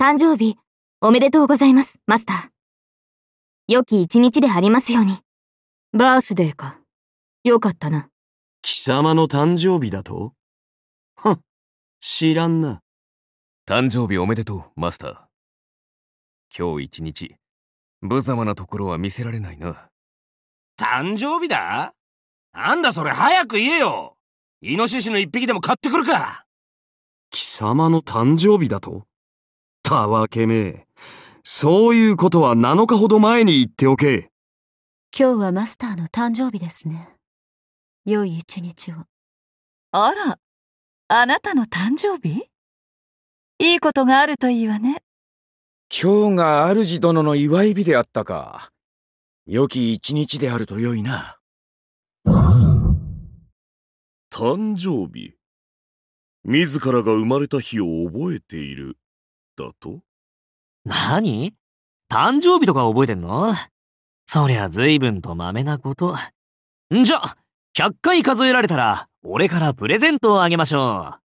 誕生日、おめでとうございます、マスター。良き一日でありますように。バースデーか。よかったな。貴様の誕生日だとはっ、知らんな。誕生日おめでとう、マスター。今日一日、無様なところは見せられないな。誕生日だなんだそれ早く言えよイノシシの一匹でも買ってくるか貴様の誕生日だとたわけめ。そういうことは7日ほど前に言っておけ。今日はマスターの誕生日ですね。良い一日を。あら、あなたの誕生日いいことがあるといいわね。今日が主殿の祝い日であったか。良き一日であると良いな。誕生日。自らが生まれた日を覚えているだと何誕生日とか覚えてんのそりゃ随分とマメなこと。んじゃ、100回数えられたら、俺からプレゼントをあげましょう。